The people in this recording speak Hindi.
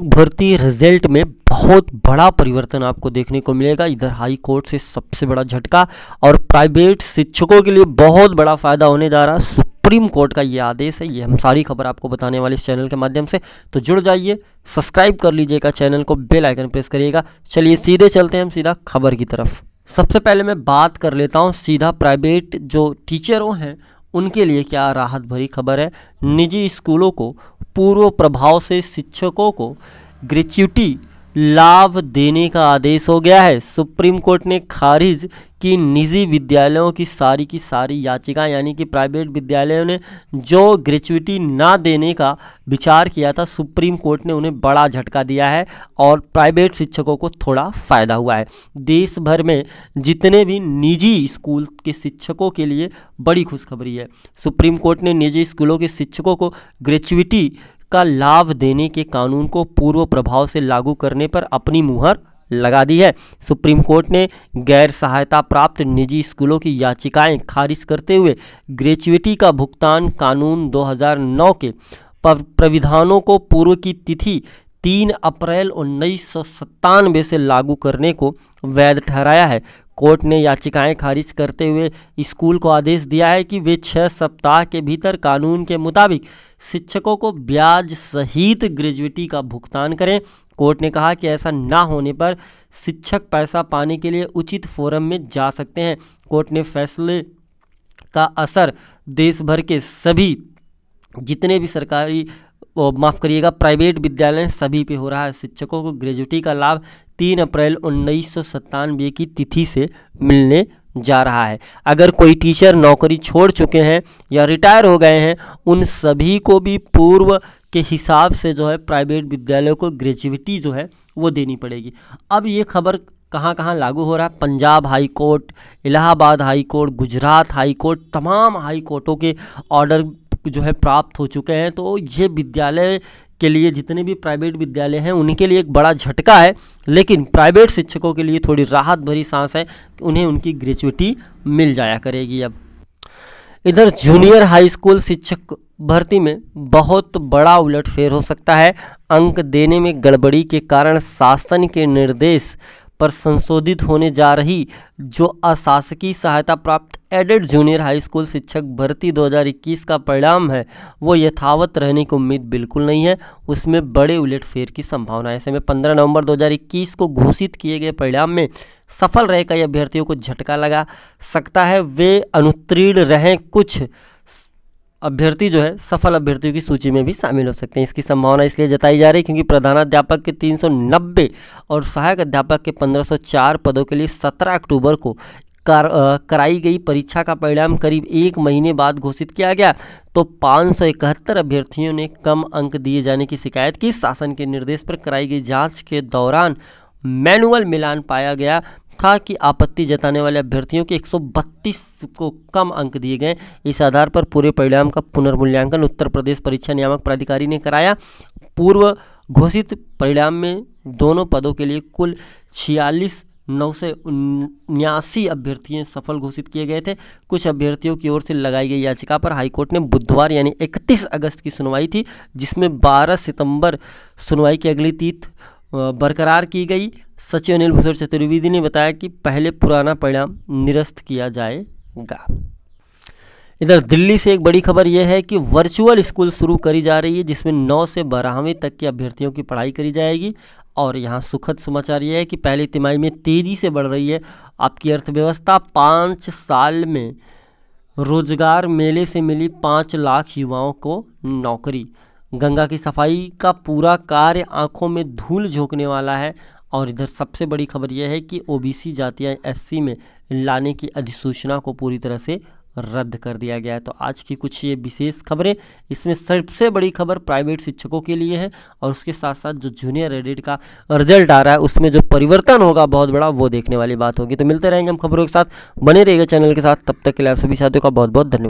भर्ती रिजल्ट में बहुत बड़ा परिवर्तन आपको देखने को मिलेगा इधर हाई कोर्ट से सबसे बड़ा झटका और प्राइवेट शिक्षकों के लिए बहुत बड़ा फायदा होने जा रहा है सुप्रीम कोर्ट का ये आदेश है ये हम सारी खबर आपको बताने वाले इस चैनल के माध्यम से तो जुड़ जाइए सब्सक्राइब कर लीजिएगा चैनल को बेल आइकन प्रेस करिएगा चलिए सीधे चलते हैं हम सीधा खबर की तरफ सबसे पहले मैं बात कर लेता हूँ सीधा प्राइवेट जो टीचरों हैं उनके लिए क्या राहत भरी खबर है निजी स्कूलों को पूर्व प्रभाव से शिक्षकों को ग्रेच्युटी लाभ देने का आदेश हो गया है सुप्रीम कोर्ट ने खारिज की निजी विद्यालयों की सारी की सारी याचिका यानी कि प्राइवेट विद्यालयों ने जो ग्रेचुटी ना देने का विचार किया था सुप्रीम कोर्ट ने उन्हें बड़ा झटका दिया है और प्राइवेट शिक्षकों को थोड़ा फ़ायदा हुआ है देश भर में जितने भी निजी स्कूल के शिक्षकों के लिए बड़ी खुशखबरी है सुप्रीम कोर्ट ने निजी स्कूलों के शिक्षकों को ग्रेचुटी का लाभ देने के कानून को पूर्व प्रभाव से लागू करने पर अपनी मुहर लगा दी है सुप्रीम कोर्ट ने गैर सहायता प्राप्त निजी स्कूलों की याचिकाएं खारिज करते हुए ग्रेचुएटी का भुगतान कानून 2009 के प्रविधानों को पूर्व की तिथि तीन अप्रैल उन्नीस से लागू करने को वैध ठहराया है कोर्ट ने याचिकाएं खारिज करते हुए स्कूल को आदेश दिया है कि वे छः सप्ताह के भीतर कानून के मुताबिक शिक्षकों को ब्याज सहित ग्रेजुएटी का भुगतान करें कोर्ट ने कहा कि ऐसा ना होने पर शिक्षक पैसा पाने के लिए उचित फोरम में जा सकते हैं कोर्ट ने फैसले का असर देश भर के सभी जितने भी सरकारी माफ़ करिएगा प्राइवेट विद्यालय सभी पे हो रहा है शिक्षकों को ग्रेजुटी का लाभ तीन अप्रैल उन्नीस की तिथि से मिलने जा रहा है अगर कोई टीचर नौकरी छोड़ चुके हैं या रिटायर हो गए हैं उन सभी को भी पूर्व के हिसाब से जो है प्राइवेट विद्यालयों को ग्रेजुटी जो है वो देनी पड़ेगी अब ये खबर कहाँ कहाँ लागू हो रहा है Punjab high court Allahabad high court Gujarat high court तमाम हाई कोर्टों के ऑर्डर जो है प्राप्त हो चुके हैं तो ये विद्यालय के लिए जितने भी प्राइवेट विद्यालय हैं उनके लिए एक बड़ा झटका है लेकिन प्राइवेट शिक्षकों के लिए थोड़ी राहत भरी सांस है कि उन्हें उनकी ग्रेचुटी मिल जाया करेगी अब इधर जूनियर हाई स्कूल शिक्षक भर्ती में बहुत बड़ा उलटफेर हो सकता है अंक देने में गड़बड़ी के कारण शासन के निर्देश पर संशोधित होने जा रही जो अशासकीय सहायता प्राप्त एडेड जूनियर हाई स्कूल शिक्षक भर्ती 2021 का परिणाम है वो यथावत रहने की उम्मीद बिल्कुल नहीं है उसमें बड़े उलटफेर की संभावना है ऐसे में 15 नवंबर 2021 को घोषित किए गए परिणाम में सफल रहे कई अभ्यर्थियों को झटका लगा सकता है वे अनुत्तीर्ण रहें कुछ अभ्यर्थी जो है सफल अभ्यर्थियों की सूची में भी शामिल हो सकते हैं इसकी संभावना इसलिए जताई जा रही है क्योंकि प्रधानाध्यापक के 390 और सहायक अध्यापक के 1504 पदों के लिए 17 अक्टूबर को कर, आ, कराई गई परीक्षा का परिणाम करीब एक महीने बाद घोषित किया गया तो पाँच अभ्यर्थियों ने कम अंक दिए जाने की शिकायत की शासन के निर्देश पर कराई गई जांच के दौरान मैनुअल मिलान पाया गया था कि आपत्ति जताने वाले अभ्यर्थियों के 132 को कम अंक दिए गए इस आधार पर पूरे परिणाम का पुनर्मूल्यांकन उत्तर प्रदेश परीक्षा नियामक प्राधिकारी ने कराया पूर्व घोषित परिणाम में दोनों पदों के लिए कुल छियालीस नौ से उन्यासी अभ्यर्थियों सफल घोषित किए गए थे कुछ अभ्यर्थियों की ओर से लगाई गई याचिका पर हाईकोर्ट ने बुधवार यानी 31 अगस्त की सुनवाई थी जिसमें 12 सितंबर सुनवाई की अगली तिथि बरकरार की गई सचिव अनिल भूषण चतुर्वेदी ने बताया कि पहले पुराना परिणाम निरस्त किया जाएगा इधर दिल्ली से एक बड़ी खबर यह है कि वर्चुअल स्कूल शुरू करी जा रही है जिसमें नौ से बारहवीं तक के अभ्यर्थियों की पढ़ाई करी जाएगी और यहाँ सुखद समाचार यह है कि पहली तिमाही में तेज़ी से बढ़ रही है आपकी अर्थव्यवस्था पाँच साल में रोजगार मेले से मिली पाँच लाख युवाओं को नौकरी गंगा की सफाई का पूरा कार्य आंखों में धूल झोंकने वाला है और इधर सबसे बड़ी खबर यह है कि ओबीसी जातियां एससी में लाने की अधिसूचना को पूरी तरह से रद्द कर दिया गया है तो आज की कुछ ये विशेष खबरें इसमें सबसे बड़ी खबर प्राइवेट शिक्षकों के लिए है और उसके साथ साथ जो जूनियर एडिट का रिजल्ट आ रहा है उसमें जो परिवर्तन होगा बहुत बड़ा वो देखने वाली बात होगी तो मिलते रहेंगे हम खबरों के साथ बने रहेगा चैनल के साथ तब तक के लिए आप सभी साथियों का बहुत बहुत धन्यवाद